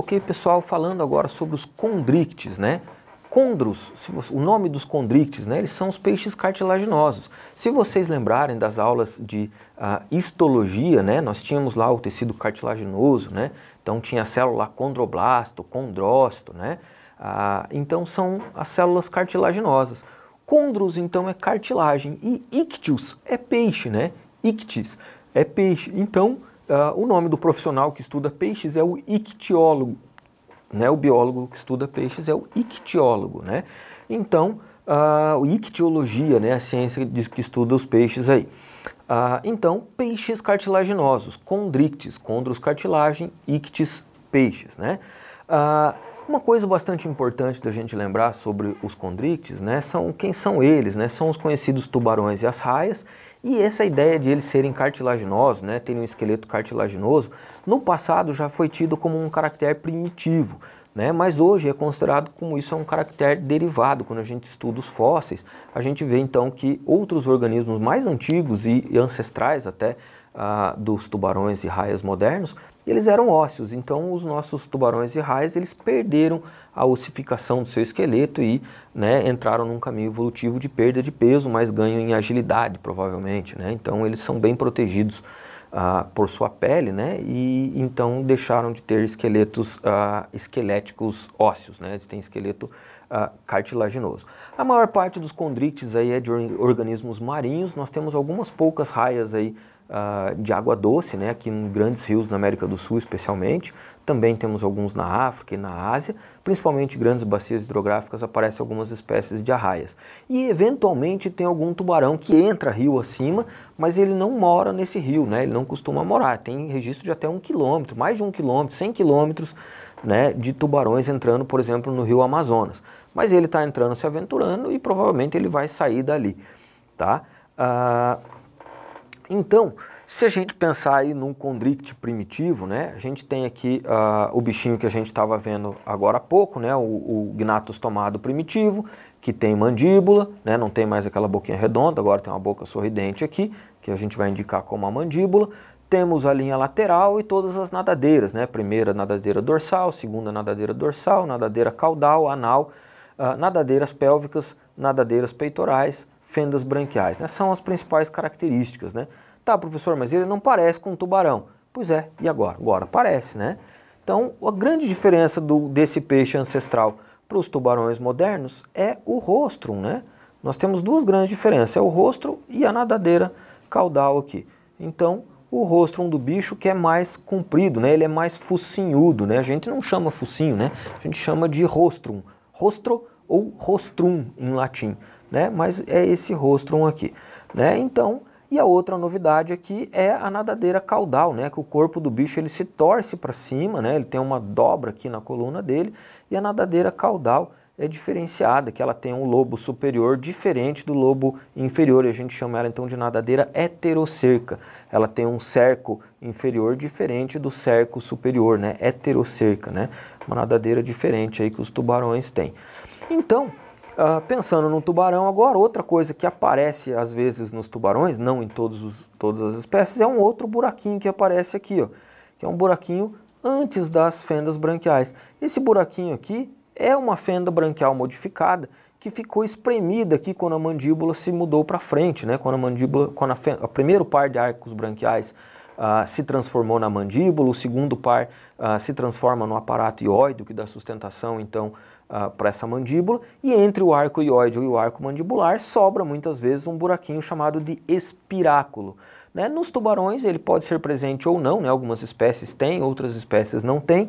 Ok pessoal falando agora sobre os condrictes, né? Condros, você, o nome dos condrictes, né, eles são os peixes cartilaginosos. Se vocês lembrarem das aulas de uh, histologia, né, nós tínhamos lá o tecido cartilaginoso, né, então tinha a célula condroblasto, condrócito, né, uh, então são as células cartilaginosas. Condros, então, é cartilagem e ictius é peixe, né, ictis é peixe. Então, Uh, o nome do profissional que estuda peixes é o ictiólogo. Né? O biólogo que estuda peixes é o ictiólogo. Né? Então, uh, ictiologia, né? a ciência diz que estuda os peixes aí. Uh, então, peixes cartilaginosos, condrictes, condros cartilagem, ictis peixes. Né? Uh, uma coisa bastante importante da gente lembrar sobre os condrictes né, são quem são eles, né? são os conhecidos tubarões e as raias, e essa ideia de eles serem cartilaginosos, né, terem um esqueleto cartilaginoso, no passado já foi tido como um caractere primitivo, né? Mas hoje é considerado como isso é um caractere derivado. Quando a gente estuda os fósseis, a gente vê então que outros organismos mais antigos e ancestrais até ah, dos tubarões e raias modernos, eles eram ósseos. Então os nossos tubarões e raias eles perderam a ossificação do seu esqueleto e né, entraram num caminho evolutivo de perda de peso, mas ganho em agilidade provavelmente. Né? Então eles são bem protegidos ah, por sua pele, né? E então deixaram de ter esqueletos ah, esqueléticos ósseos, né? Eles têm esqueleto ah, cartilaginoso. A maior parte dos condrites aí é de organismos marinhos. Nós temos algumas poucas raias aí uh, de água doce, né, aqui em grandes rios na América do Sul especialmente. Também temos alguns na África e na Ásia, principalmente grandes bacias hidrográficas aparecem algumas espécies de arraias. E eventualmente tem algum tubarão que entra rio acima, mas ele não mora nesse rio, né, ele não costuma morar. Tem registro de até um quilômetro, mais de um quilômetro, 100 quilômetros né, de tubarões entrando, por exemplo, no rio Amazonas. Mas ele está entrando, se aventurando e provavelmente ele vai sair dali. Tá? Uh, então, se a gente pensar aí num condrict primitivo, né, a gente tem aqui uh, o bichinho que a gente estava vendo agora há pouco, né, o, o Gnatus tomado primitivo, que tem mandíbula, né, não tem mais aquela boquinha redonda, agora tem uma boca sorridente aqui, que a gente vai indicar como a mandíbula. Temos a linha lateral e todas as nadadeiras, né, primeira nadadeira dorsal, segunda nadadeira dorsal, nadadeira caudal, anal, uh, nadadeiras pélvicas, nadadeiras peitorais, fendas branquiais. Né? São as principais características. Né? Tá, professor, mas ele não parece com um tubarão. Pois é, e agora? Agora parece, né? Então, a grande diferença do, desse peixe ancestral para os tubarões modernos é o rostro, né? Nós temos duas grandes diferenças, é o rostro e a nadadeira caudal aqui. Então, o rostro do bicho que é mais comprido, né? Ele é mais focinhudo, né? A gente não chama focinho, né? A gente chama de rostrum, rostro ou rostrum em latim né? Mas é esse rostrum aqui, né? Então, e a outra novidade aqui é a nadadeira caudal, né? Que o corpo do bicho ele se torce para cima, né? Ele tem uma dobra aqui na coluna dele e a nadadeira caudal é diferenciada, que ela tem um lobo superior diferente do lobo inferior, e a gente chama ela então de nadadeira heterocerca. Ela tem um cerco inferior diferente do cerco superior, né? Heterocerca, né? Uma nadadeira diferente aí que os tubarões têm. Então, Uh, pensando num tubarão agora, outra coisa que aparece às vezes nos tubarões, não em todos os, todas as espécies, é um outro buraquinho que aparece aqui, ó, que é um buraquinho antes das fendas branquiais. Esse buraquinho aqui é uma fenda branquial modificada que ficou espremida aqui quando a mandíbula se mudou para frente, né? quando a mandíbula, quando a fenda, o primeiro par de arcos branquiais Uh, se transformou na mandíbula, o segundo par uh, se transforma no aparato ióide, que dá sustentação então uh, ah, para essa mandíbula, e entre o arco ióide e o arco mandibular sobra muitas vezes um buraquinho chamado de espiráculo. Né? Nos tubarões ele pode ser presente ou não, né? algumas espécies têm, outras espécies não têm,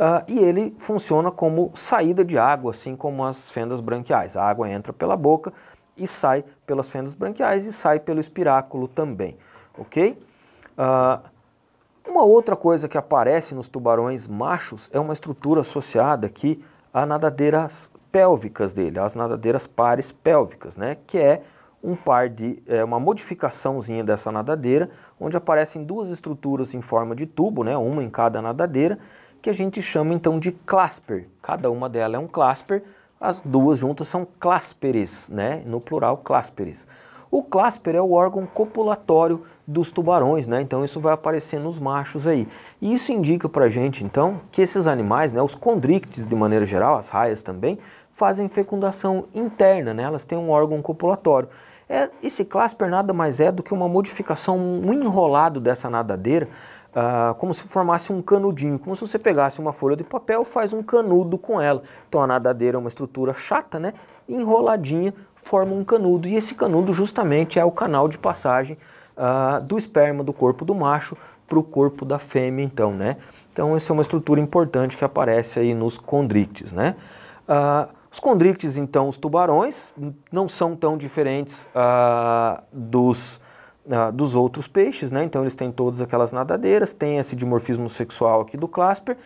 Uh, e ele funciona como saída de água, assim como as fendas branquiais. A água entra pela boca e sai pelas fendas branquiais e sai pelo espiráculo também, ok? Uh, uma outra coisa que aparece nos tubarões machos é uma estrutura associada que as nadadeiras pélvicas dele, as nadadeiras pares pélvicas, né? que é um par de é, uma modificaçãozinha dessa nadadeira, onde aparecem duas estruturas em forma de tubo, né? uma em cada nadadeira, que a gente chama então de clasper. Cada uma delas é um clasper, as duas juntas são clasperes, né? no plural clasperes. O clasper é o órgão copulatório dos tubarões, né? Então isso vai aparecer nos machos aí. E isso indica pra gente, então, que esses animais, né, os condrictes de maneira geral, as raias também, fazem fecundação interna, né? Elas têm um órgão copulatório. É, esse clasper nada mais é do que uma modificação, um enrolado dessa nadadeira, ah, como se formasse um canudinho, como se você pegasse uma folha de papel e faz um canudo com ela. Então a nadadeira é uma estrutura chata, né? enroladinha, forma um canudo. E esse canudo justamente é o canal de passagem uh, do esperma do corpo do macho para o corpo da fêmea, então, né? Então, essa é uma estrutura importante que aparece aí nos condrictes, né? Uh, os condrictes, então, os tubarões, hum, não são tão diferentes uh, dos, uh, dos outros peixes, né? Então, eles têm todas aquelas nadadeiras, tem esse dimorfismo sexual aqui do Clasper,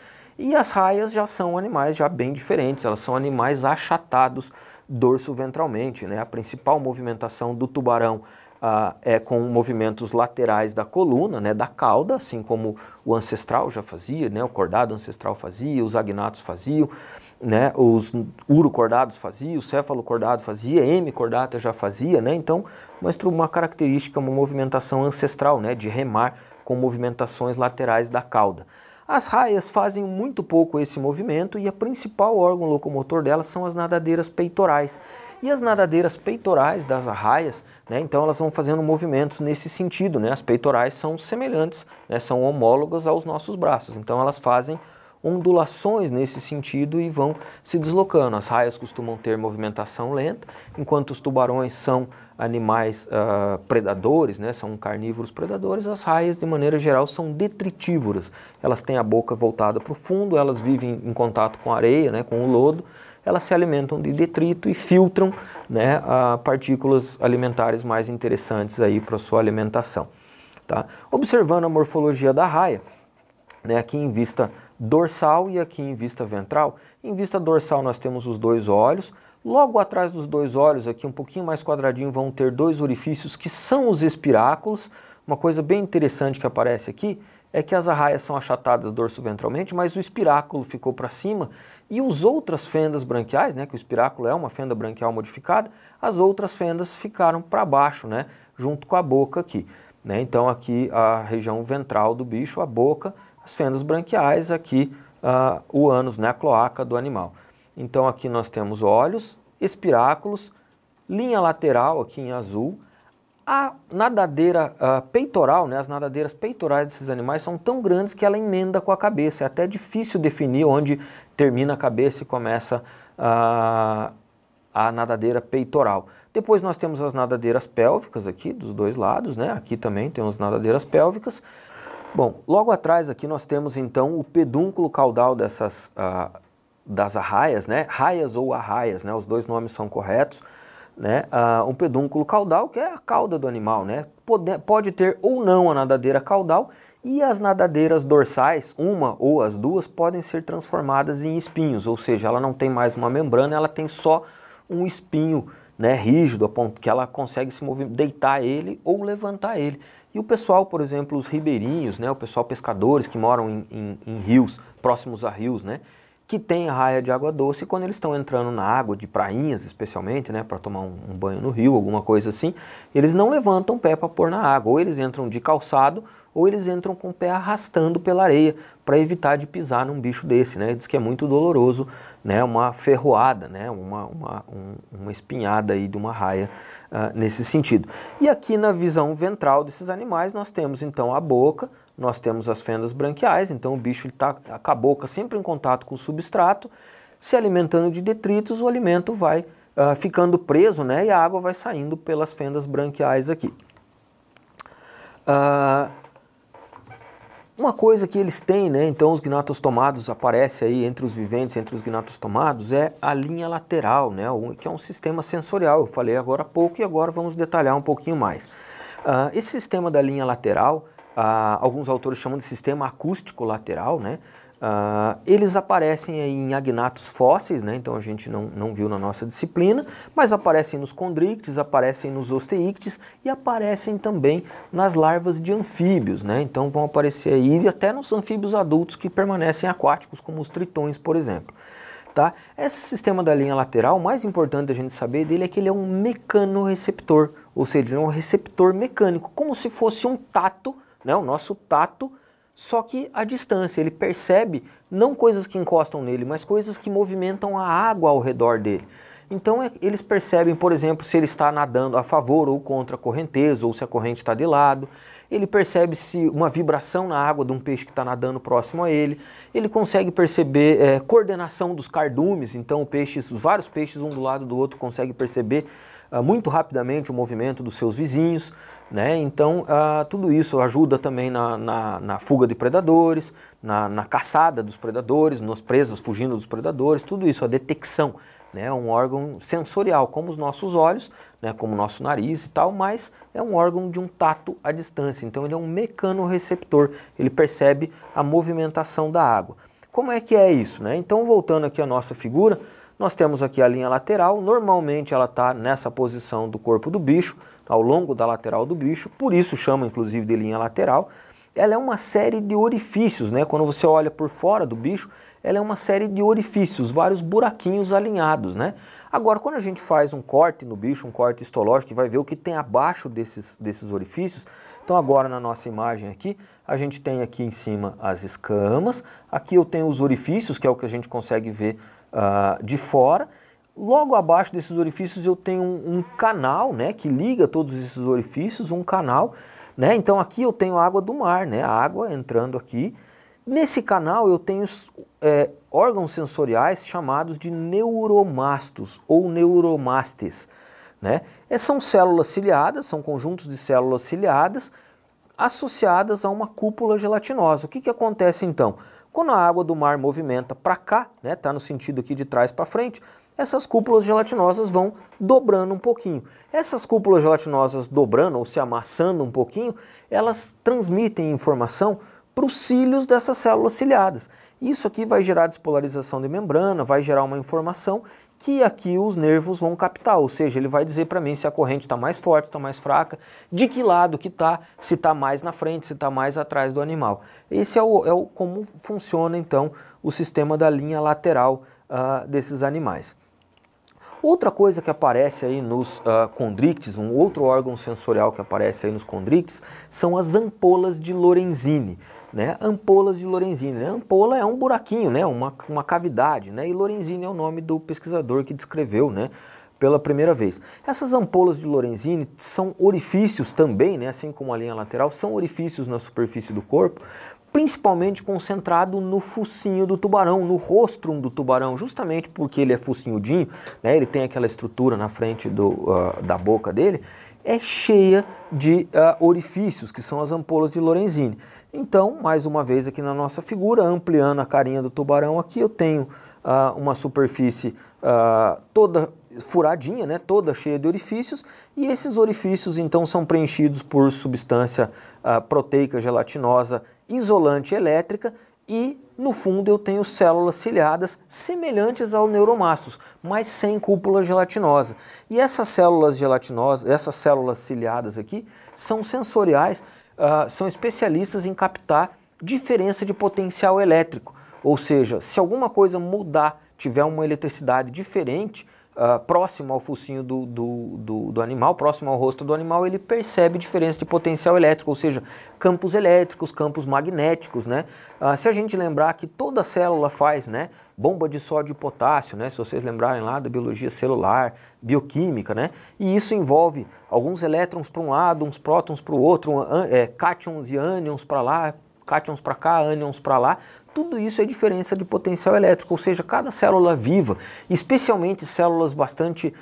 e as raias já são animais já bem diferentes, elas são animais achatados dorso-ventralmente. Né? A principal movimentação do tubarão ah, é com movimentos laterais da coluna, né, da cauda, assim como o ancestral já fazia, né, o cordado ancestral fazia, os agnatos faziam, né, os urocordados faziam, o céfalo cordado fazia, hemicordata já fazia, né, então mostra uma característica, uma movimentação ancestral, né, de remar com movimentações laterais da cauda. As raias fazem muito pouco esse movimento e a principal órgão locomotor delas são as nadadeiras peitorais. E as nadadeiras peitorais das raias, né, então elas vão fazendo movimentos nesse sentido. Né? As peitorais são semelhantes, né, são homólogas aos nossos braços, então elas fazem ondulações nesse sentido e vão se deslocando. As raias costumam ter movimentação lenta, enquanto os tubarões são animais uh, predadores, né, são carnívoros predadores, as raias, de maneira geral, são detritívoras. Elas têm a boca voltada para o fundo, elas vivem em contato com a areia, né, com o lodo, elas se alimentam de detrito e filtram né, uh, partículas alimentares mais interessantes para sua alimentação. Tá? Observando a morfologia da raia, né, aqui em vista dorsal e aqui em vista ventral. Em vista dorsal nós temos os dois olhos, logo atrás dos dois olhos, aqui um pouquinho mais quadradinho, vão ter dois orifícios que são os espiráculos. Uma coisa bem interessante que aparece aqui é que as arraias são achatadas dorso-ventralmente, mas o espiráculo ficou para cima e as outras fendas branquiais, né, que o espiráculo é uma fenda branquial modificada, as outras fendas ficaram para baixo, né, junto com a boca aqui. Né? Então aqui a região ventral do bicho, a boca, as fendas branquiais, aqui uh, o ânus, né, a cloaca do animal. Então aqui nós temos olhos, espiráculos, linha lateral aqui em azul, a nadadeira uh, peitoral, né, as nadadeiras peitorais desses animais são tão grandes que ela emenda com a cabeça, é até difícil definir onde termina a cabeça e começa uh, a nadadeira peitoral. Depois nós temos as nadadeiras pélvicas aqui, dos dois lados, né? aqui também temos nadadeiras pélvicas, Bom, logo atrás aqui nós temos então o pedúnculo caudal dessas, ah, das arraias, né? Raias ou arraias, né? Os dois nomes são corretos. Né? Ah, um pedúnculo caudal, que é a cauda do animal, né? Pode, pode ter ou não a nadadeira caudal e as nadadeiras dorsais, uma ou as duas, podem ser transformadas em espinhos, ou seja, ela não tem mais uma membrana, ela tem só um espinho né, rígido, a ponto que ela consegue se mover, deitar ele ou levantar ele. E o pessoal, por exemplo, os ribeirinhos, né, o pessoal pescadores que moram em, em, em rios, próximos a rios, né, que tem raia de água doce, quando eles estão entrando na água, de prainhas especialmente, né, para tomar um, um, banho no rio, alguma coisa assim, eles não levantam o pé para pôr na água, ou eles entram de calçado, ou eles entram com o pé arrastando pela areia, para evitar de pisar num bicho desse, né, diz que é muito doloroso, né, uma ferroada, né, uma, uma, um, uma espinhada aí de uma raia uh, nesse sentido. E aqui na visão ventral desses animais nós temos então a boca, nós temos as fendas branquiais, então o bicho está a cabocla sempre em contato com o substrato, se alimentando de detritos, o alimento vai uh, ficando preso né, e a água vai saindo pelas fendas branquiais aqui. Uh, uma coisa que eles têm, né, então os gnatos tomados aparece aí entre os viventes, entre os gnatos tomados é a linha lateral, né, que é um sistema sensorial, eu falei agora há pouco e agora vamos detalhar um pouquinho mais. Uh, esse sistema da linha lateral ah, alguns autores chamam de sistema acústico lateral, né? Ah, eles aparecem em agnatos fósseis, né? então a gente não, não viu na nossa disciplina, mas aparecem nos condrictes, aparecem nos osteíctes e aparecem também nas larvas de anfíbios. Né? Então vão aparecer aí e até nos anfíbios adultos que permanecem aquáticos, como os tritões, por exemplo. Tá? Esse sistema da linha lateral, o mais importante a gente saber dele é que ele é um mecanoreceptor, ou seja, ele é um receptor mecânico, como se fosse um tato né? o nosso tato, só que a distância. Ele percebe não coisas que encostam nele, mas coisas que movimentam a água ao redor dele. Então é, eles percebem, por exemplo, se ele está nadando a favor ou contra a correnteza, ou se a corrente está de lado. Ele percebe se uma vibração na água de um peixe que está nadando próximo a ele. Ele consegue perceber é, coordenação dos cardumes, então peixes, os vários peixes um do lado do outro consegue perceber ah, muito rapidamente o movimento dos seus vizinhos. Né? Então ah, tudo isso ajuda também na, na, na fuga de predadores, na, na caçada dos predadores, nas presas fugindo dos predadores, tudo isso, a detecção né? um órgão sensorial, como os nossos olhos, né? como o nosso nariz e tal, mas é um órgão de um tato à distância, então ele é um mecanorreceptor, ele percebe a movimentação da água. Como é que é isso? Né? Então, voltando aqui à nossa figura, nós temos aqui a linha lateral, normalmente ela está nessa posição do corpo do bicho, ao longo da lateral do bicho, por isso chama inclusive de linha lateral, ela é uma série de orifícios, né? Quando você olha por fora do bicho, ela é uma série de orifícios, vários buraquinhos alinhados, né? Agora, quando a gente faz um corte no bicho, um corte histológico, vai ver o que tem abaixo desses, desses orifícios. Então, agora na nossa imagem aqui, a gente tem aqui em cima as escamas, aqui eu tenho os orifícios, que é o que a gente consegue ver uh, de fora, Logo abaixo desses orifícios eu tenho um, um, canal, né, que liga todos esses orifícios, um canal né? Então aqui eu tenho água do mar, né? a água entrando aqui. Nesse canal eu tenho é, órgãos sensoriais chamados de neuromastos ou neuromastes. Né? E é, são células ciliadas, são conjuntos de células ciliadas associadas a uma cúpula gelatinosa. O que, que acontece então? Quando a água do mar movimenta para cá, está né? no sentido aqui de trás para frente, essas cúpulas gelatinosas vão dobrando um pouquinho. Essas cúpulas gelatinosas dobrando ou se amassando um pouquinho, elas transmitem informação para os cílios dessas células ciliadas. Isso aqui vai gerar despolarização de membrana, vai gerar uma informação que aqui os nervos vão captar, ou seja, ele vai dizer para mim se a corrente está mais forte, está mais fraca, de que lado que está, se está mais na frente, se está mais atrás do animal. Esse é o, é o como funciona então o sistema da linha lateral uh, desses animais. Outra coisa que aparece aí nos uh, condrictes, um outro órgão sensorial que aparece aí nos condrictes, são as ampolas de Lorenzini né? Ampolas de Lorenzini. Né? Ampola é um buraquinho, né? uma, uma cavidade, né? e Lorenzini é o nome do pesquisador que descreveu né? pela primeira vez. Essas ampolas de Lorenzini são orifícios também, né? assim como a linha lateral, são orifícios na superfície do corpo, principalmente concentrado no focinho do tubarão, no rostrum do tubarão, justamente porque ele é focinhudinho, né? ele tem aquela estrutura na frente do, uh, da boca dele, é cheia de uh, orifícios, que são as ampolas de Lorenzini. Então, mais uma vez aqui na nossa figura, ampliando a carinha do tubarão aqui, eu tenho uh, uma superfície uh, toda furadinha, né, toda cheia de orifícios, e esses orifícios então são preenchidos por substância proteica gelatinosa isolante elétrica e no fundo eu tenho células ciliadas semelhantes ao neuromastos, mas sem cúpula gelatinosa. E essas células gelatinosas, essas células ciliadas aqui, são sensoriais, uh, são especialistas em captar diferença de potencial elétrico. Ou seja, se alguma coisa mudar, tiver uma eletricidade diferente, ah, próximo ao focinho do, do, do, do, animal, próximo ao rosto do animal, ele percebe diferença de potencial elétrico, ou seja, campos elétricos, campos magnéticos, né? Uh, se a gente lembrar que toda célula faz, né? Bomba de sódio e potássio, né? Se vocês lembrarem lá da biologia celular, bioquímica, né? E isso envolve alguns elétrons para um lado, uns prótons para o outro, um, é, cátions e ânions para lá, cátions para cá, ânions para lá, tudo isso é diferença de potencial elétrico, ou seja, cada célula viva, especialmente células bastante uh,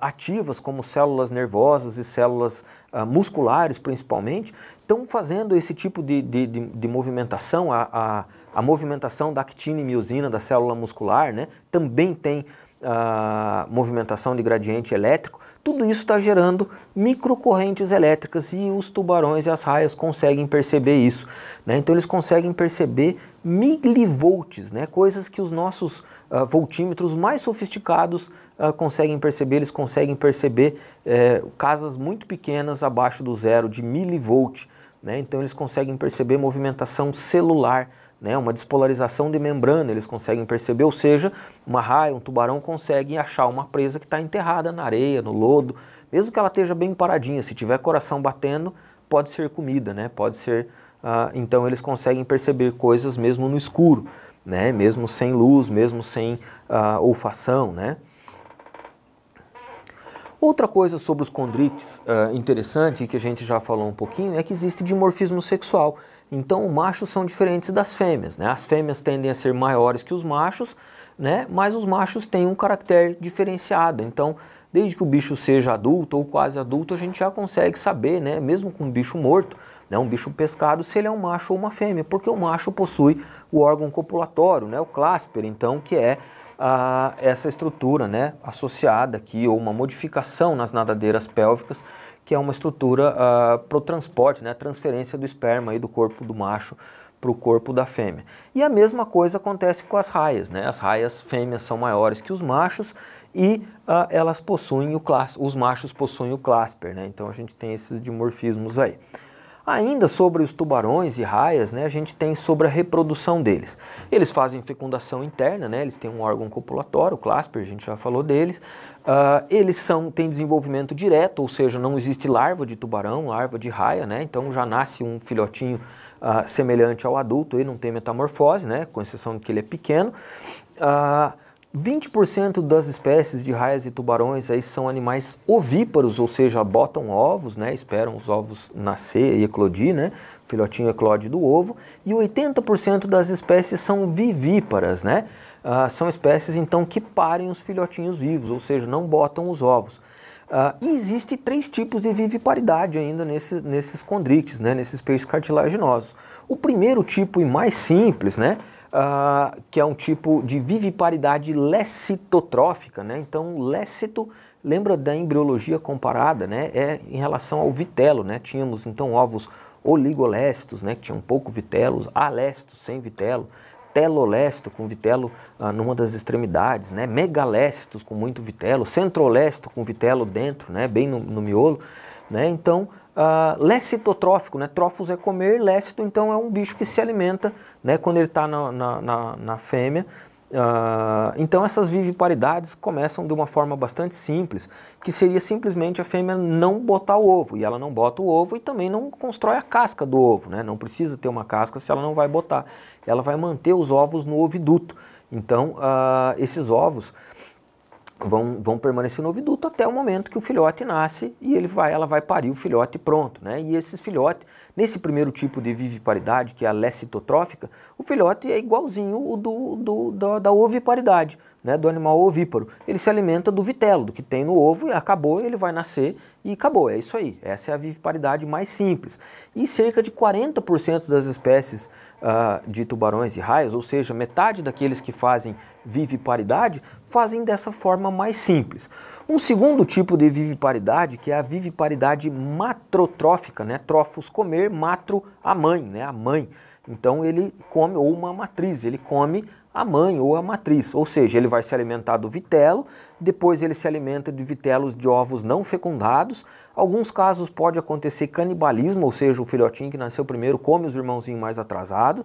ativas, como células nervosas e células uh, musculares principalmente, estão fazendo esse tipo de, de, de, de movimentação, a, a a movimentação da actina e miosina da célula muscular, né? também tem a ah, movimentação de gradiente elétrico, tudo isso está gerando microcorrentes elétricas e os tubarões e as raias conseguem perceber isso. Né? Então eles conseguem perceber milivolts, né? coisas que os nossos uh, voltímetros mais sofisticados uh, conseguem perceber, eles conseguem perceber eh, casas muito pequenas abaixo do zero de milivolt. Né? Então eles conseguem perceber movimentação celular né, uma despolarização de membrana, eles conseguem perceber, ou seja, uma raia, um tubarão consegue achar uma presa que está enterrada na areia, no lodo, mesmo que ela esteja bem paradinha, se tiver coração batendo, pode ser comida, né, pode ser, ah, então eles conseguem perceber coisas mesmo no escuro, né, mesmo sem luz, mesmo sem ah, olfação, né. Outra coisa sobre os condrites uh, ah, interessante, que a gente já falou um pouquinho, é que existe dimorfismo sexual. Então, os machos são diferentes das fêmeas, né? As fêmeas tendem a ser maiores que os machos, né? Mas os machos têm um caráter diferenciado. Então, desde que o bicho seja adulto ou quase adulto, a gente já consegue saber, né? Mesmo com um bicho morto, né? Um bicho pescado, se ele é um macho ou uma fêmea, porque o macho possui o órgão copulatório, né? O clásper, então, que é a essa estrutura né, associada aqui, ou uma modificação nas nadadeiras pélvicas, que é uma estrutura uh, ah, para o transporte, né, transferência do esperma aí do corpo do macho para o corpo da fêmea. E a mesma coisa acontece com as raias, né? As raias fêmeas são maiores que os machos e uh, elas possuem o clas os machos possuem o clasper, né? Então a gente tem esses dimorfismos aí. Ainda sobre os tubarões e raias, né, a gente tem sobre a reprodução deles. Eles fazem fecundação interna, né, eles têm um órgão copulatório, o Clasper, a gente já falou deles. Uh, eles são, têm desenvolvimento direto, ou seja, não existe larva de tubarão, larva de raia, né, então já nasce um filhotinho uh, semelhante ao adulto, E não tem metamorfose, né, com exceção de que ele é pequeno. Uh, 20% das espécies de raias e tubarões aí são animais ovíparos, ou seja, botam ovos, né, esperam os ovos nascer e eclodir, né, o filhotinho eclode do ovo, e 80% das espécies são vivíparas, né, ah, são espécies então que parem os filhotinhos vivos, ou seja, não botam os ovos. Ah, e existe três tipos de viviparidade ainda nesse, nesses condrites, né, nesses peixes cartilaginosos. O primeiro tipo e mais simples, né, ah, que é um tipo de viviparidade lecitotrófica, né? Então, lecito lembra da embriologia comparada, né? É em relação ao vitelo, né? Tínhamos então ovos oligolécitos, né? Que tinham pouco vitelo, alécitos sem vitelo, telolesto com vitelo ah, numa das extremidades, né? Megalécitos com muito vitelo, centrolesto com vitelo dentro, né? bem no, no miolo. Né? Então, uh, ah, lecitotrófico, né? Trófos é comer, lécito então é um bicho que se alimenta, né? Quando ele está na, na, na, na, fêmea. Uh, então essas viviparidades começam de uma forma bastante simples, que seria simplesmente a fêmea não botar o ovo, e ela não bota o ovo e também não constrói a casca do ovo, né? não precisa ter uma casca se ela não vai botar, ela vai manter os ovos no oviduto. Então uh, esses ovos vão, vão permanecer no oviduto até o momento que o filhote nasce e ele vai, ela vai parir o filhote pronto. Né? E esses filhotes, nesse primeiro tipo de viviparidade, que é a lecitotrófica, o filhote é igualzinho o do, do, da, da oviparidade, né? do animal ovíparo. Ele se alimenta do vitelo, do que tem no ovo, e acabou, ele vai nascer e acabou. É isso aí. Essa é a viviparidade mais simples. E cerca de 40% das espécies uh, de tubarões e raias, ou seja, metade daqueles que fazem viviparidade, fazem dessa forma mais simples. Um segundo tipo de viviparidade, que é a viviparidade matrotrófica, né? Trofos comer, matro a mãe, né? A mãe. Então ele come ou uma matriz, ele come a mãe ou a matriz, ou seja, ele vai se alimentar do vitelo, depois ele se alimenta de vitelos de ovos não fecundados. Alguns casos pode acontecer canibalismo, ou seja, o filhotinho que nasceu primeiro come os irmãozinhos mais atrasados.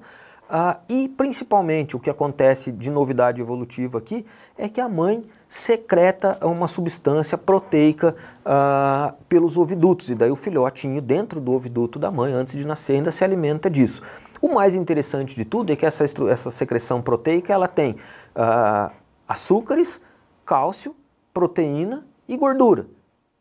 Ah, e principalmente o que acontece de novidade evolutiva aqui é que a mãe secreta uma substância proteica ah, pelos ovidutos, e daí o filhotinho dentro do oviduto da mãe, antes de nascer, ainda se alimenta disso. O mais interessante de tudo é que essa, essa secreção proteica ela tem uh, açúcares, cálcio, proteína e gordura.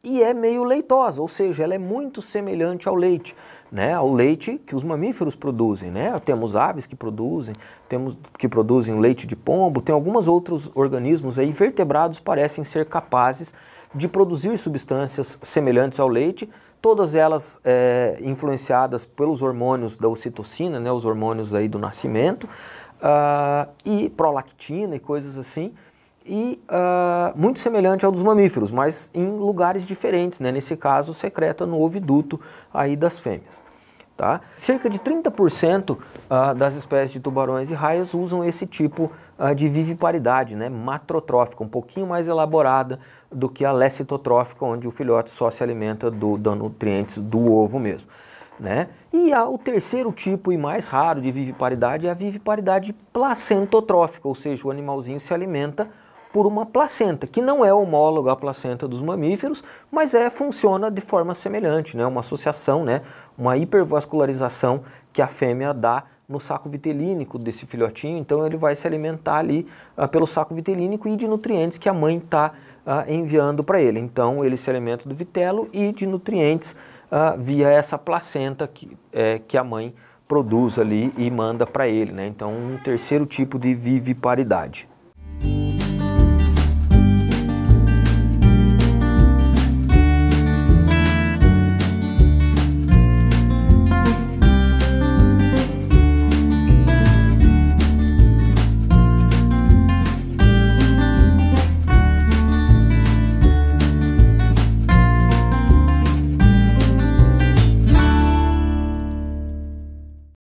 E é meio leitosa, ou seja, ela é muito semelhante ao leite, né? ao leite que os mamíferos produzem. Né? Temos aves que produzem, temos que produzem leite de pombo, tem alguns outros organismos aí vertebrados parecem ser capazes de produzir substâncias semelhantes ao leite, todas elas é, influenciadas pelos hormônios da ocitocina, né, os hormônios aí do nascimento, uh, e prolactina e coisas assim, e uh, muito semelhante ao dos mamíferos, mas em lugares diferentes, né, nesse caso secreta no oviduto aí das fêmeas. Tá? Cerca de 30% uh, ah, das espécies de tubarões e raias usam esse tipo ah, de viviparidade, né? matrotrófica, um pouquinho mais elaborada do que a lecitotrófica, onde o filhote só se alimenta do, dos nutrientes do ovo mesmo. Né? E o terceiro tipo e mais raro de viviparidade é a viviparidade placentotrófica, ou seja, o animalzinho se alimenta por uma placenta, que não é homóloga à placenta dos mamíferos, mas é funciona de forma semelhante, né? uma associação, né? uma hipervascularização que a fêmea dá no saco vitelínico desse filhotinho, então ele vai se alimentar ali ah, pelo saco vitelínico e de nutrientes que a mãe está ah, enviando para ele. Então ele se alimenta do vitelo e de nutrientes ah, via essa placenta que, é, que a mãe produz ali e manda para ele. Né? Então um terceiro tipo de viviparidade.